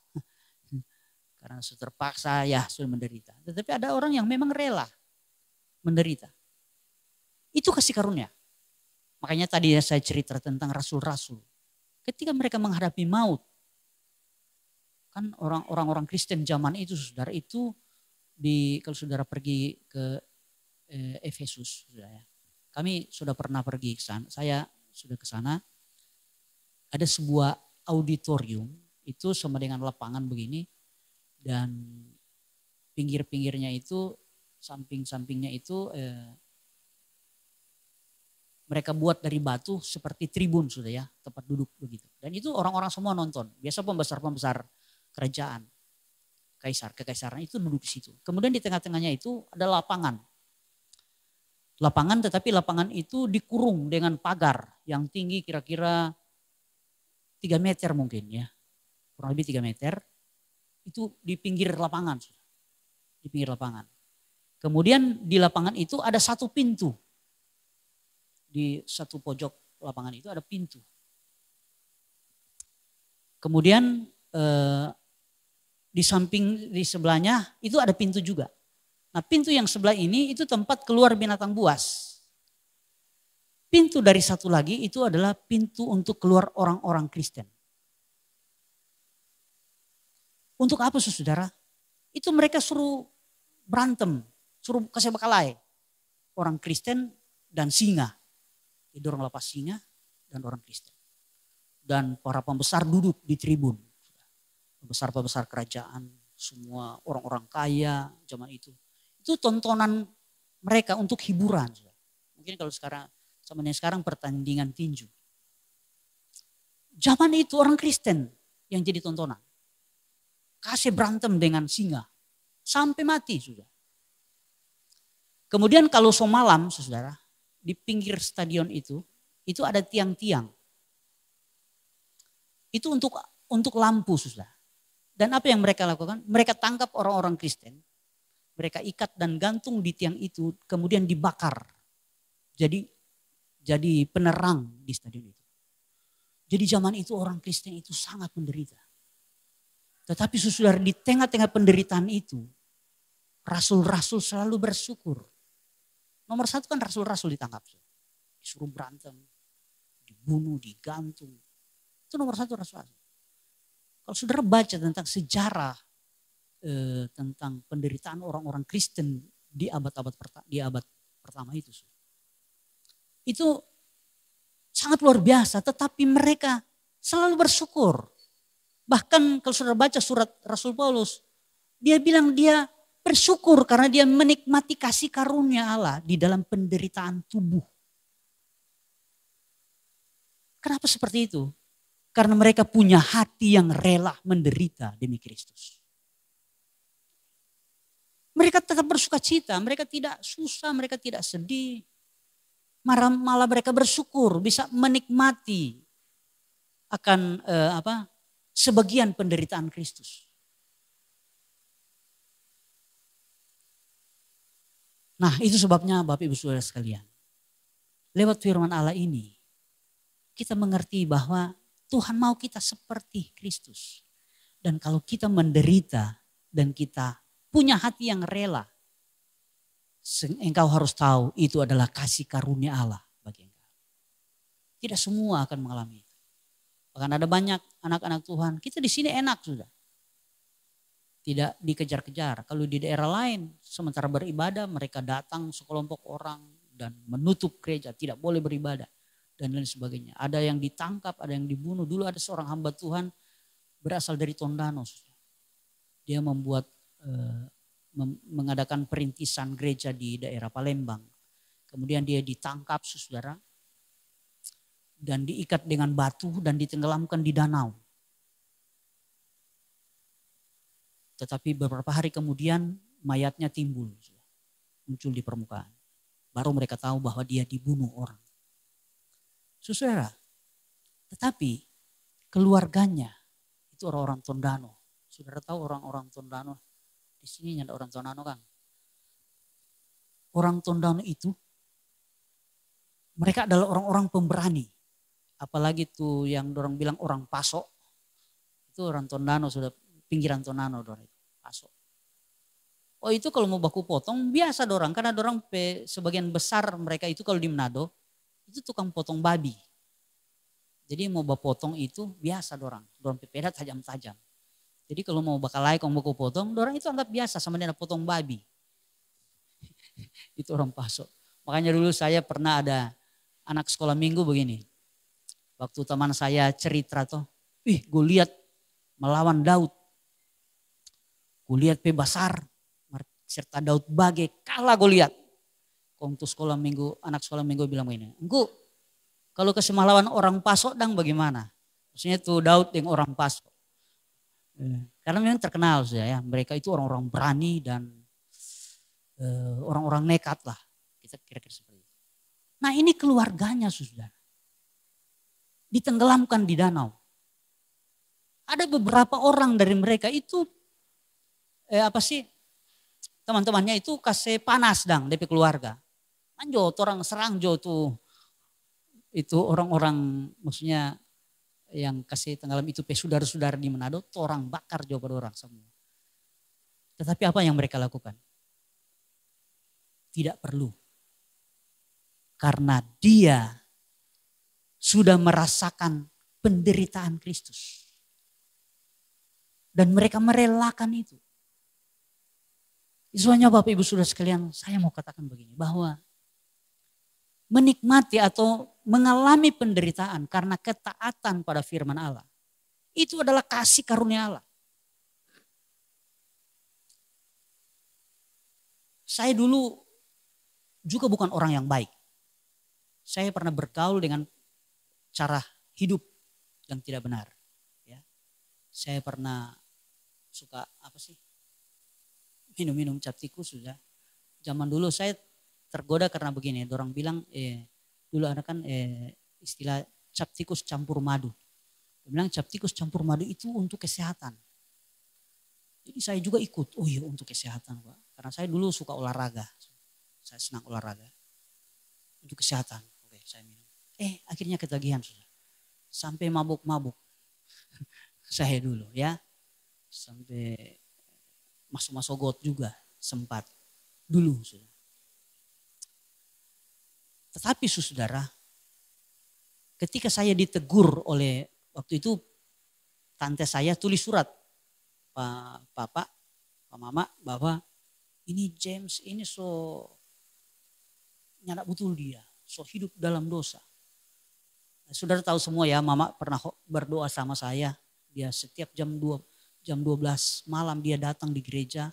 A: Karena sudah terpaksa, ya sudah menderita. Tetapi ada orang yang memang rela menderita. Itu kasih karunia. Makanya tadi ya saya cerita tentang rasul-rasul. Ketika mereka menghadapi maut, kan orang-orang Kristen zaman itu, saudara itu di kalau saudara pergi ke eh, Efesus, saudara ya. Kami sudah pernah pergi ke sana. Saya sudah ke sana. Ada sebuah auditorium itu sama dengan lapangan begini dan pinggir-pinggirnya itu samping-sampingnya itu eh, mereka buat dari batu seperti tribun sudah ya tempat duduk begitu dan itu orang-orang semua nonton biasa pembesar-pembesar kerajaan kaisar kekaisaran itu duduk di situ kemudian di tengah-tengahnya itu ada lapangan lapangan tetapi lapangan itu dikurung dengan pagar yang tinggi kira-kira 3 meter mungkin ya kurang lebih 3 meter itu di pinggir lapangan. Di pinggir lapangan. Kemudian di lapangan itu ada satu pintu. Di satu pojok lapangan itu ada pintu. Kemudian eh, di samping di sebelahnya itu ada pintu juga. Nah pintu yang sebelah ini itu tempat keluar binatang buas. Pintu dari satu lagi itu adalah pintu untuk keluar orang-orang Kristen. Untuk apa saudara? Itu mereka suruh berantem, suruh kasih bakalai. Orang Kristen dan singa. Jadi orang lepas singa dan orang Kristen. Dan para pembesar duduk di tribun. Pembesar-pembesar kerajaan, semua orang-orang kaya zaman itu. Itu tontonan mereka untuk hiburan. Mungkin kalau sekarang, yang sekarang pertandingan tinju. Zaman itu orang Kristen yang jadi tontonan. Kasih berantem dengan singa. Sampai mati sudah. Kemudian kalau semalam saudara, di pinggir stadion itu, itu ada tiang-tiang. Itu untuk untuk lampu saudara. Dan apa yang mereka lakukan? Mereka tangkap orang-orang Kristen. Mereka ikat dan gantung di tiang itu, kemudian dibakar. Jadi jadi penerang di stadion itu. Jadi zaman itu orang Kristen itu sangat menderita. Tetapi saudara di tengah-tengah penderitaan itu, rasul-rasul selalu bersyukur. Nomor satu kan rasul-rasul ditangkap. Disuruh berantem, dibunuh, digantung. Itu nomor satu rasul-rasul. Kalau saudara baca tentang sejarah eh, tentang penderitaan orang-orang Kristen di abad-abad di abad pertama itu, itu sangat luar biasa. Tetapi mereka selalu bersyukur. Bahkan kalau saudara baca surat Rasul Paulus, dia bilang dia bersyukur karena dia menikmati kasih karunia Allah di dalam penderitaan tubuh. Kenapa seperti itu? Karena mereka punya hati yang rela menderita demi Kristus. Mereka tetap bersuka cita, mereka tidak susah, mereka tidak sedih. Malah, mereka bersyukur bisa menikmati akan eh, apa sebagian penderitaan Kristus. Nah itu sebabnya Bapak Ibu Saudara sekalian. Lewat firman Allah ini kita mengerti bahwa Tuhan mau kita seperti Kristus. Dan kalau kita menderita dan kita punya hati yang rela, engkau harus tahu itu adalah kasih karunia Allah bagi engkau. Tidak semua akan mengalami. Bahkan ada banyak anak-anak Tuhan. Kita di sini enak sudah. Tidak dikejar-kejar. Kalau di daerah lain, sementara beribadah mereka datang sekelompok orang dan menutup gereja. Tidak boleh beribadah dan lain sebagainya. Ada yang ditangkap, ada yang dibunuh. Dulu ada seorang hamba Tuhan berasal dari Tondanos. Dia membuat eh, mengadakan perintisan gereja di daerah Palembang. Kemudian dia ditangkap saudara dan diikat dengan batu dan ditenggelamkan di danau. Tetapi beberapa hari kemudian mayatnya timbul, muncul di permukaan. Baru mereka tahu bahwa dia dibunuh orang. Susuera, tetapi keluarganya itu orang-orang Tondano. Sudah tahu orang-orang Tondano di sini ada orang Tondano kan? Orang Tondano itu mereka adalah orang-orang pemberani apalagi tuh yang dorong bilang orang pasok itu orang Tondano sudah pinggiran Tondano dorong itu pasok oh itu kalau mau baku potong biasa dorong karena dorong pe, sebagian besar mereka itu kalau di Manado itu tukang potong babi jadi mau baku potong itu biasa dorang, dorang pepeda tajam-tajam. Jadi kalau mau bakal layak kalau baku potong, dorang itu anggap biasa sama dengan potong babi. itu orang pasok. Makanya dulu saya pernah ada anak sekolah minggu begini. Waktu teman saya cerita toh, ih lihat melawan Daud. gue lihat pebasar serta Daud bagai kalah gue lihat. Kongtu sekolah minggu, anak sekolah minggu bilang ini, enggak kalau kesemalawan orang pasok dang bagaimana? Maksudnya itu Daud yang orang pasok. Eh, karena memang terkenal saya ya, mereka itu orang-orang berani dan eh, orang-orang e, nekat lah. Kita kira-kira seperti itu. Nah ini keluarganya sudah ditenggelamkan di danau. Ada beberapa orang dari mereka itu eh, apa sih teman-temannya itu kasih panas dang dari keluarga. Anjo orang serang jo tuh itu orang-orang maksudnya yang kasih tenggelam itu saudara-saudara di Manado orang bakar jo pada orang semua. Tetapi apa yang mereka lakukan? Tidak perlu. Karena dia sudah merasakan penderitaan Kristus. Dan mereka merelakan itu. Isuanya Bapak Ibu sudah sekalian, saya mau katakan begini bahwa menikmati atau mengalami penderitaan karena ketaatan pada firman Allah. Itu adalah kasih karunia Allah. Saya dulu juga bukan orang yang baik. Saya pernah bergaul dengan cara hidup yang tidak benar. Ya. Saya pernah suka apa sih minum-minum cap tikus sudah. Zaman dulu saya tergoda karena begini. Orang bilang eh, dulu ada kan eh, istilah cap tikus campur madu. Dia bilang cap tikus campur madu itu untuk kesehatan. Jadi saya juga ikut. Oh iya untuk kesehatan pak. Karena saya dulu suka olahraga. Saya senang olahraga. Untuk kesehatan. Oke saya minum. Eh akhirnya ketagihan sudah. Sampai mabuk-mabuk. Saya dulu ya. Sampai masuk-masuk got juga sempat. Dulu sudah. Tetapi saudara, ketika saya ditegur oleh waktu itu tante saya tulis surat Pak Papa, Pak Mama, bahwa ini James ini so nyala betul dia, so hidup dalam dosa. Saudara tahu semua ya, mama pernah berdoa sama saya. Dia setiap jam 2, jam 12 malam dia datang di gereja.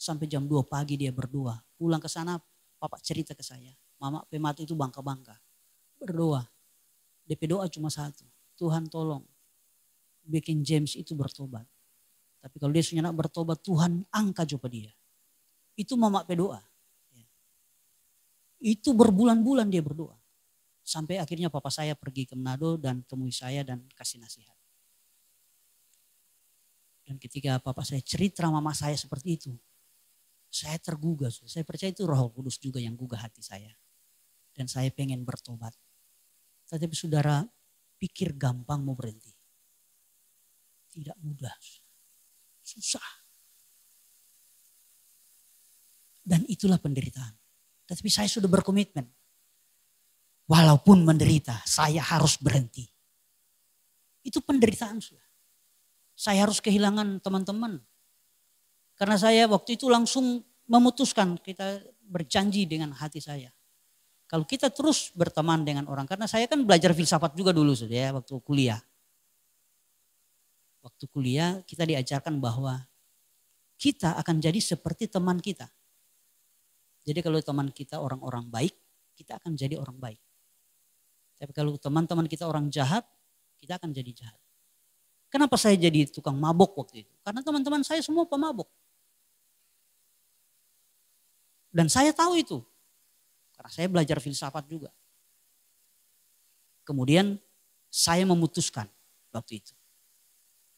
A: Sampai jam 2 pagi dia berdoa. Pulang ke sana, papa cerita ke saya. Mama pemati itu bangka-bangka. Berdoa. DP doa cuma satu. Tuhan tolong. Bikin James itu bertobat. Tapi kalau dia sudah bertobat, Tuhan angkat jumpa dia. Itu mama pedoa. Ya. Itu berbulan-bulan dia berdoa. Sampai akhirnya papa saya pergi ke Manado dan temui saya dan kasih nasihat. Dan ketika papa saya cerita mama saya seperti itu, saya tergugah. Saya percaya itu roh kudus juga yang gugah hati saya. Dan saya pengen bertobat. Tetapi saudara, pikir gampang mau berhenti. Tidak mudah. Susah. Dan itulah penderitaan. Tetapi saya sudah berkomitmen. Walaupun menderita, saya harus berhenti. Itu penderitaan sudah. Saya harus kehilangan teman-teman. Karena saya waktu itu langsung memutuskan kita berjanji dengan hati saya. Kalau kita terus berteman dengan orang, karena saya kan belajar filsafat juga dulu sudah ya waktu kuliah. Waktu kuliah kita diajarkan bahwa kita akan jadi seperti teman kita. Jadi kalau teman kita orang-orang baik, kita akan jadi orang baik. Tapi kalau teman-teman kita orang jahat, kita akan jadi jahat. Kenapa saya jadi tukang mabok waktu itu? Karena teman-teman saya semua pemabok. Dan saya tahu itu. Karena saya belajar filsafat juga. Kemudian saya memutuskan waktu itu.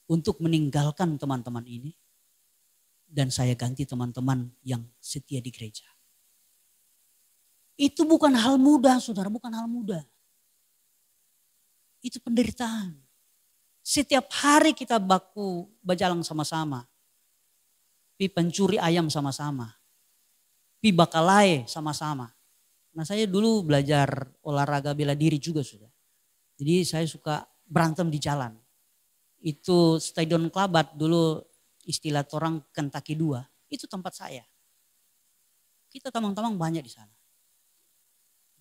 A: Untuk meninggalkan teman-teman ini. Dan saya ganti teman-teman yang setia di gereja. Itu bukan hal mudah saudara, bukan hal mudah itu penderitaan. Setiap hari kita baku berjalan sama-sama. Pi pencuri ayam sama-sama. Pi bakalai sama-sama. Nah saya dulu belajar olahraga bela diri juga sudah. Jadi saya suka berantem di jalan. Itu stadion Klabat dulu istilah orang kentaki dua. Itu tempat saya. Kita tamang-tamang banyak di sana.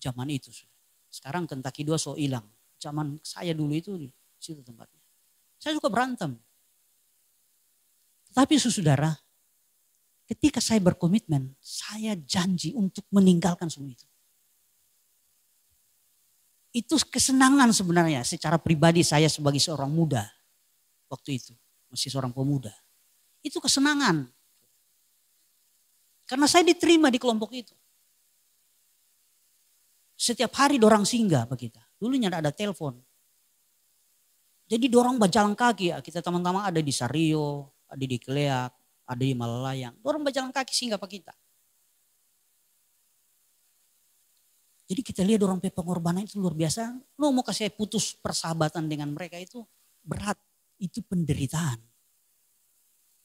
A: Zaman itu. sudah, Sekarang kentaki dua so hilang zaman saya dulu itu di situ tempatnya. Saya suka berantem. Tapi saudara, ketika saya berkomitmen, saya janji untuk meninggalkan semua itu. Itu kesenangan sebenarnya secara pribadi saya sebagai seorang muda waktu itu, masih seorang pemuda. Itu kesenangan. Karena saya diterima di kelompok itu. Setiap hari dorang singgah begitu. Dulunya tidak ada telepon. Jadi dorong berjalan kaki ya. Kita teman-teman ada di Sario, ada di Kleak, ada di Malalayang. Dorong berjalan kaki sehingga apa kita. Jadi kita lihat orang pengorbanan itu luar biasa. Lo mau kasih putus persahabatan dengan mereka itu berat. Itu penderitaan.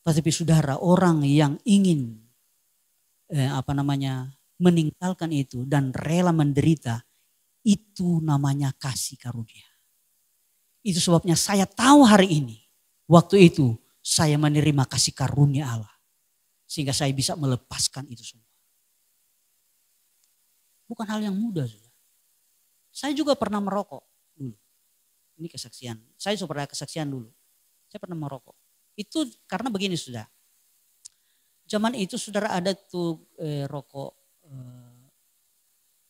A: Tetapi saudara orang yang ingin eh, apa namanya meninggalkan itu dan rela menderita itu namanya kasih karunia. Itu sebabnya saya tahu hari ini, waktu itu saya menerima kasih karunia Allah. Sehingga saya bisa melepaskan itu semua. Bukan hal yang mudah. Sudah. Saya juga pernah merokok dulu. Ini kesaksian. Saya pernah kesaksian dulu. Saya pernah merokok. Itu karena begini sudah. Zaman itu saudara ada tuh eh, rokok eh,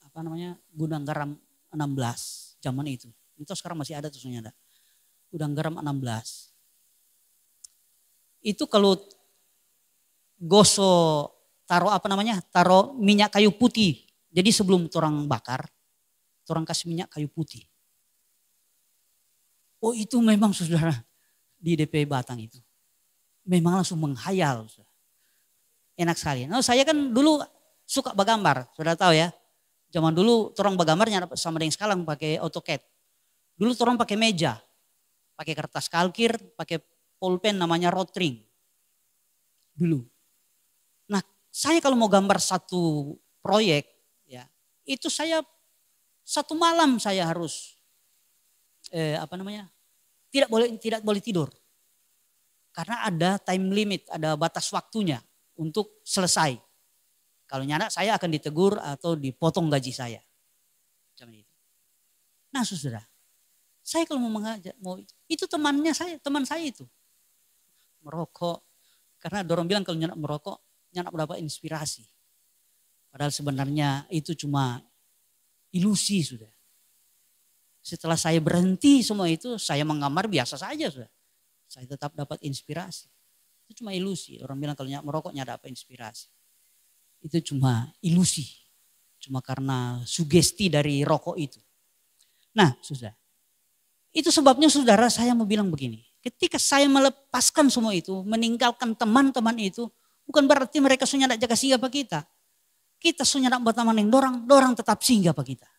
A: apa namanya gudang garam 16 zaman itu. Itu sekarang masih ada tuh ada. Gudang garam 16. Itu kalau goso taruh apa namanya? Taruh minyak kayu putih. Jadi sebelum orang bakar, orang kasih minyak kayu putih. Oh itu memang saudara di DP Batang itu. Memang langsung menghayal. Saudara. Enak sekali. Nah, saya kan dulu suka bergambar, saudara tahu ya. Zaman dulu orang bagamarnya sama dengan sekarang pakai AutoCAD. Dulu orang pakai meja, pakai kertas kalkir, pakai pulpen namanya rotring. Dulu. Nah, saya kalau mau gambar satu proyek, ya itu saya satu malam saya harus eh, apa namanya tidak boleh tidak boleh tidur karena ada time limit, ada batas waktunya untuk selesai. Kalau nyana saya akan ditegur atau dipotong gaji saya. Macam itu. Nah saudara, saya kalau mau mengajak, mau itu temannya saya, teman saya itu merokok. Karena dorong bilang kalau nyana merokok, nyana berapa inspirasi. Padahal sebenarnya itu cuma ilusi sudah. Setelah saya berhenti semua itu, saya menggambar biasa saja sudah. Saya tetap dapat inspirasi. Itu cuma ilusi. Orang bilang kalau nyak merokok, nyanak dapat inspirasi itu cuma ilusi. Cuma karena sugesti dari rokok itu. Nah sudah. Itu sebabnya saudara saya mau bilang begini. Ketika saya melepaskan semua itu, meninggalkan teman-teman itu, bukan berarti mereka sudah tidak jaga singgah bagi kita. Kita sudah tidak berteman dengan dorang, dorang tetap singgah bagi kita.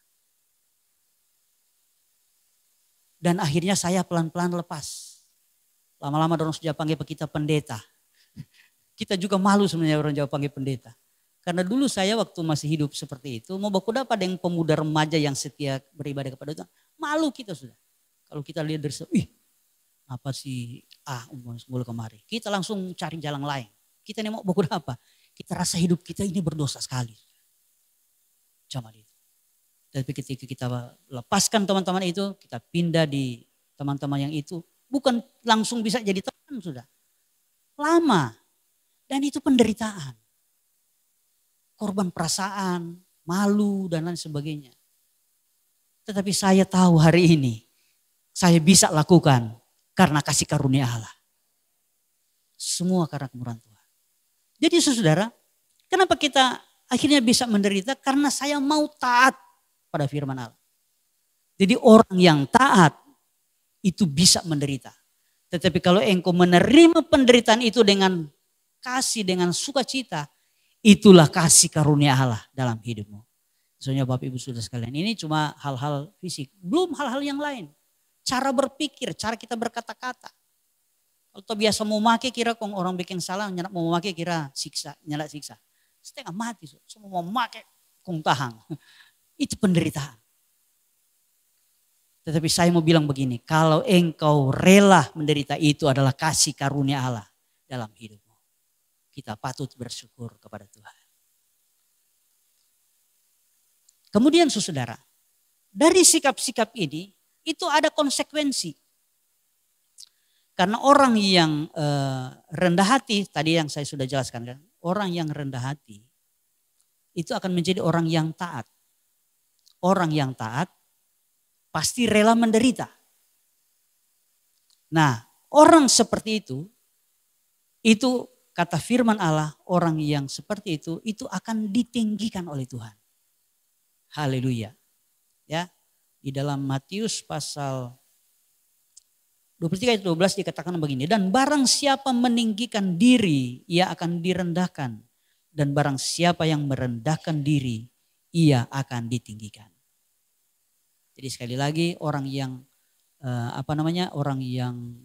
A: Dan akhirnya saya pelan-pelan lepas. Lama-lama dorong sudah panggil kita pendeta. Kita juga malu sebenarnya orang Jawa panggil pendeta. Karena dulu saya waktu masih hidup seperti itu, mau baku dapat yang pemuda remaja yang setia beribadah kepada Tuhan, malu kita sudah. Kalau kita lihat dari, ih apa sih ah semula kemari. Kita langsung cari jalan lain. Kita ini mau baku apa? Kita rasa hidup kita ini berdosa sekali. Zaman itu. Tapi ketika kita lepaskan teman-teman itu, kita pindah di teman-teman yang itu, bukan langsung bisa jadi teman sudah. Lama. Dan itu penderitaan korban perasaan, malu dan lain sebagainya. Tetapi saya tahu hari ini saya bisa lakukan karena kasih karunia Allah. Semua karena kemurahan Tuhan. Jadi saudara, kenapa kita akhirnya bisa menderita? Karena saya mau taat pada firman Allah. Jadi orang yang taat itu bisa menderita. Tetapi kalau engkau menerima penderitaan itu dengan kasih, dengan sukacita, Itulah kasih karunia Allah dalam hidupmu. Soalnya Bapak Ibu sudah sekalian, ini cuma hal-hal fisik, belum hal-hal yang lain. Cara berpikir, cara kita berkata-kata. Kalau biasa mau maki kira kong orang bikin salah, nyerak mau maki kira siksa, nyala siksa. Setengah mati, semua mau maki kong tahang. Itu penderitaan. Tetapi saya mau bilang begini, kalau engkau rela menderita itu adalah kasih karunia Allah dalam hidup kita patut bersyukur kepada Tuhan. Kemudian saudara, dari sikap-sikap ini itu ada konsekuensi. Karena orang yang eh, rendah hati, tadi yang saya sudah jelaskan kan, orang yang rendah hati itu akan menjadi orang yang taat. Orang yang taat pasti rela menderita. Nah, orang seperti itu itu Kata firman Allah, orang yang seperti itu itu akan ditinggikan oleh Tuhan. Haleluya. Ya. Di dalam Matius pasal 23 ayat 12 dikatakan begini, dan barang siapa meninggikan diri, ia akan direndahkan. Dan barang siapa yang merendahkan diri, ia akan ditinggikan. Jadi sekali lagi orang yang eh, apa namanya? orang yang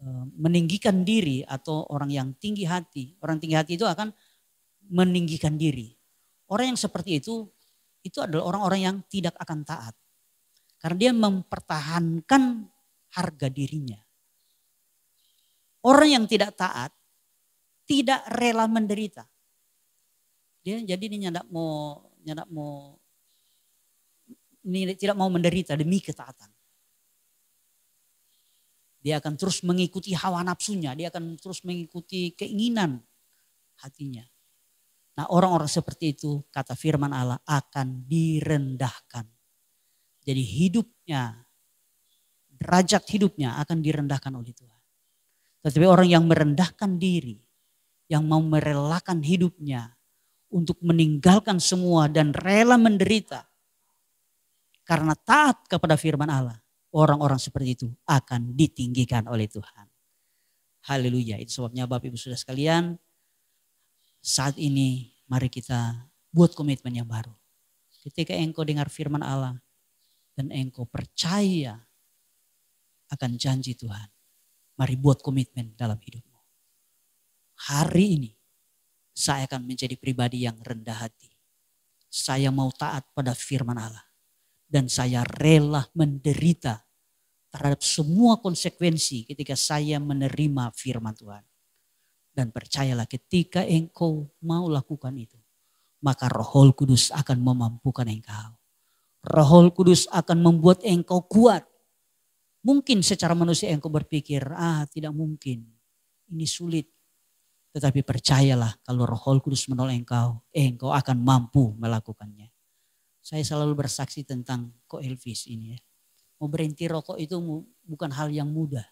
A: Eh, meninggikan diri atau orang yang tinggi hati. Orang tinggi hati itu akan meninggikan diri. Orang yang seperti itu, itu adalah orang-orang yang tidak akan taat. Karena dia mempertahankan harga dirinya. Orang yang tidak taat, tidak rela menderita. Dia jadi ini tidak mau, tidak mau, ini tidak mau menderita demi ketaatan. Dia akan terus mengikuti hawa nafsunya, dia akan terus mengikuti keinginan hatinya. Nah orang-orang seperti itu kata firman Allah akan direndahkan. Jadi hidupnya, derajat hidupnya akan direndahkan oleh Tuhan. Tetapi orang yang merendahkan diri, yang mau merelakan hidupnya untuk meninggalkan semua dan rela menderita karena taat kepada firman Allah, orang-orang seperti itu akan ditinggikan oleh Tuhan. Haleluya. Itu sebabnya Bapak Ibu sudah sekalian, saat ini mari kita buat komitmen yang baru. Ketika engkau dengar firman Allah dan engkau percaya akan janji Tuhan, mari buat komitmen dalam hidupmu. Hari ini saya akan menjadi pribadi yang rendah hati. Saya mau taat pada firman Allah dan saya rela menderita terhadap semua konsekuensi ketika saya menerima firman Tuhan. Dan percayalah ketika engkau mau lakukan itu, maka roh kudus akan memampukan engkau. Roh kudus akan membuat engkau kuat. Mungkin secara manusia engkau berpikir, ah tidak mungkin, ini sulit. Tetapi percayalah kalau roh kudus menolong engkau, engkau akan mampu melakukannya saya selalu bersaksi tentang Elvis ini ya. Mau berhenti rokok itu bukan hal yang mudah.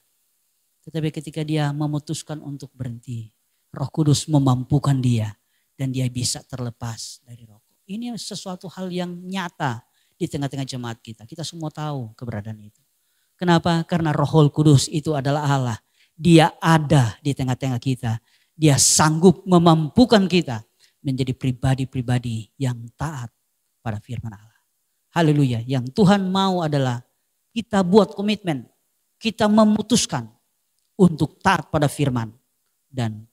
A: Tetapi ketika dia memutuskan untuk berhenti, Roh Kudus memampukan dia dan dia bisa terlepas dari rokok. Ini sesuatu hal yang nyata di tengah-tengah jemaat kita. Kita semua tahu keberadaan itu. Kenapa? Karena Roh Kudus itu adalah Allah. Dia ada di tengah-tengah kita. Dia sanggup memampukan kita menjadi pribadi-pribadi yang taat pada firman Allah. Haleluya. Yang Tuhan mau adalah kita buat komitmen. Kita memutuskan untuk taat pada firman. Dan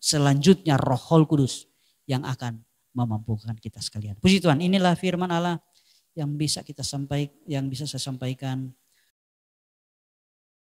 A: selanjutnya roh kudus yang akan memampukan kita sekalian. Puji Tuhan, inilah firman Allah yang bisa kita sampaikan, yang bisa saya sampaikan.